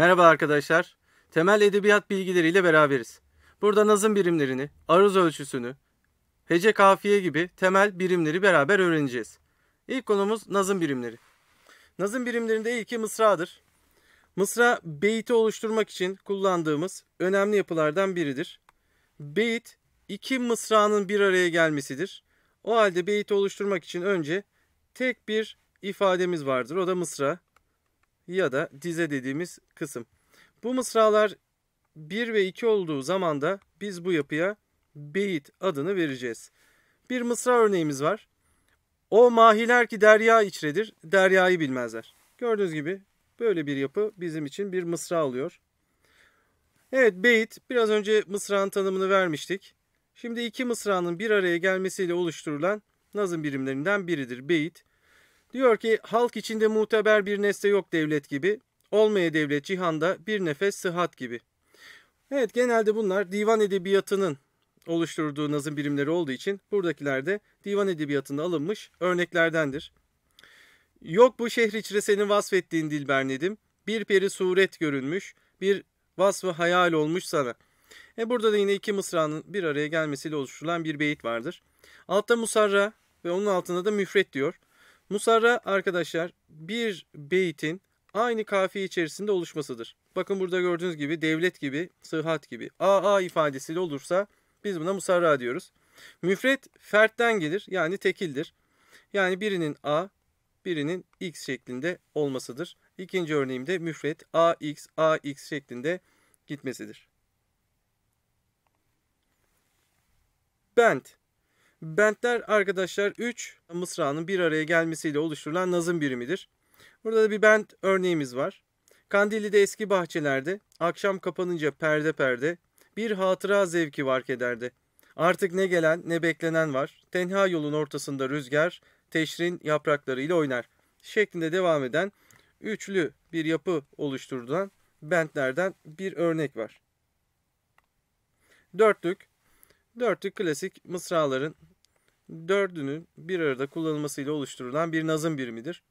Merhaba arkadaşlar. Temel edebiyat bilgileriyle beraberiz. Burada nazım birimlerini, aruz ölçüsünü, hece kafiye gibi temel birimleri beraber öğreneceğiz. İlk konumuz nazım birimleri. Nazım birimlerinde ilki mısradır. Mısra beyti oluşturmak için kullandığımız önemli yapılardan biridir. Beyt, iki mısranın bir araya gelmesidir. O halde beyti oluşturmak için önce tek bir ifademiz vardır. O da mısra ya da dize dediğimiz kısım. Bu mısralar 1 ve 2 olduğu zaman da biz bu yapıya beyit adını vereceğiz. Bir mısra örneğimiz var. O mahiler ki derya içredir, deryayı bilmezler. Gördüğünüz gibi böyle bir yapı bizim için bir mısra alıyor. Evet beyit biraz önce mısranın tanımını vermiştik. Şimdi iki mısranın bir araya gelmesiyle oluşturulan nazım birimlerinden biridir beyit. Diyor ki halk içinde muteber bir nesne yok devlet gibi. Olmaya devlet cihanda bir nefes sıhhat gibi. Evet genelde bunlar divan edebiyatının oluşturduğu nazım birimleri olduğu için buradakiler de divan edebiyatında alınmış örneklerdendir. Yok bu şehir içre seni vasfettiğin Dilber Nedim. Bir peri suret görünmüş, bir vasfı hayal olmuş sana. E burada da yine iki mısranın bir araya gelmesiyle oluşturulan bir beyit vardır. Altta musarra ve onun altında da müfret diyor. Musarra arkadaşlar bir beytin aynı kafi içerisinde oluşmasıdır. Bakın burada gördüğünüz gibi devlet gibi, sıhhat gibi. AA ifadesiyle olursa biz buna musarra diyoruz. Müfret fertten gelir yani tekildir. Yani birinin A, birinin X şeklinde olmasıdır. İkinci örneğimde müfret AX, AX şeklinde gitmesidir. Bent Bentler arkadaşlar 3 mısranın bir araya gelmesiyle oluşturulan nazım birimidir. Burada da bir bent örneğimiz var. Kandilli'de eski bahçelerde akşam kapanınca perde perde bir hatıra zevki vark ederdi. Artık ne gelen ne beklenen var. Tenha yolun ortasında rüzgar teşrin yapraklarıyla oynar şeklinde devam eden üçlü bir yapı oluşturulan bentlerden bir örnek var. Dörtlük. Dörtlük klasik mısraların dördünün bir arada kullanılmasıyla oluşturulan bir nazım birimidir.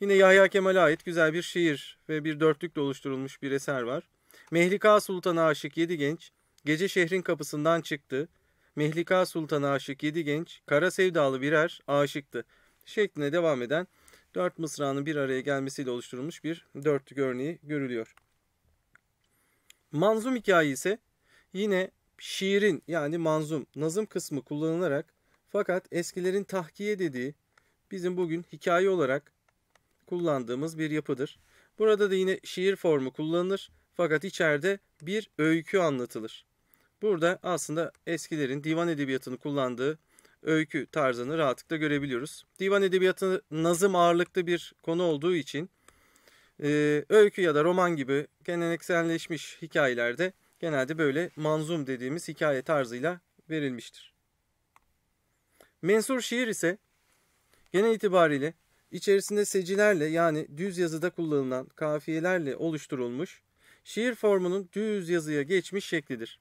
Yine Yahya Kemal'e ait güzel bir şiir ve bir dörtlükle oluşturulmuş bir eser var. Mehlika Sultan'a aşık yedi genç, gece şehrin kapısından çıktı. Mehlika Sultan'a aşık yedi genç, kara sevdalı birer aşıktı. şeklinde devam eden dört mısranın bir araya gelmesiyle oluşturulmuş bir dörtlük örneği görülüyor. Manzum hikaye ise yine şiirin yani manzum nazım kısmı kullanılarak fakat eskilerin tahkiye dediği bizim bugün hikaye olarak kullandığımız bir yapıdır. Burada da yine şiir formu kullanılır fakat içeride bir öykü anlatılır. Burada aslında eskilerin divan edebiyatını kullandığı öykü tarzını rahatlıkla görebiliyoruz. Divan edebiyatı nazım ağırlıklı bir konu olduğu için e, öykü ya da roman gibi gelenekselleşmiş hikayelerde genelde böyle manzum dediğimiz hikaye tarzıyla verilmiştir. Mensur şiir ise genel itibariyle içerisinde secilerle yani düz yazıda kullanılan kafiyelerle oluşturulmuş şiir formunun düz yazıya geçmiş şeklidir.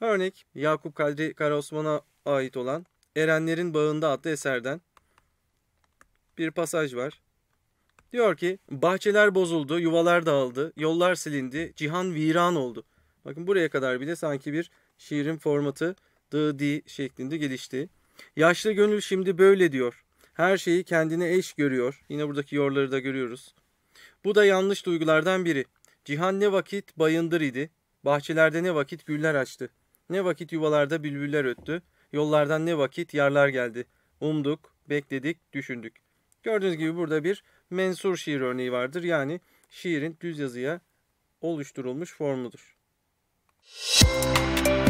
Örnek Yakup Kadri Karaosman'a ait olan Erenlerin Bağında adlı eserden bir pasaj var. Diyor ki bahçeler bozuldu, yuvalar dağıldı, yollar silindi, cihan viran oldu. Bakın buraya kadar bile sanki bir şiirin formatı dı di şeklinde gelişti. Yaşlı gönül şimdi böyle diyor. Her şeyi kendine eş görüyor. Yine buradaki yorları da görüyoruz. Bu da yanlış duygulardan biri. Cihan ne vakit bayındır idi. Bahçelerde ne vakit güller açtı. Ne vakit yuvalarda bülbüller öttü. Yollardan ne vakit yarlar geldi. Umduk, bekledik, düşündük. Gördüğünüz gibi burada bir mensur şiir örneği vardır. Yani şiirin düz yazıya oluşturulmuş formudur. Müzik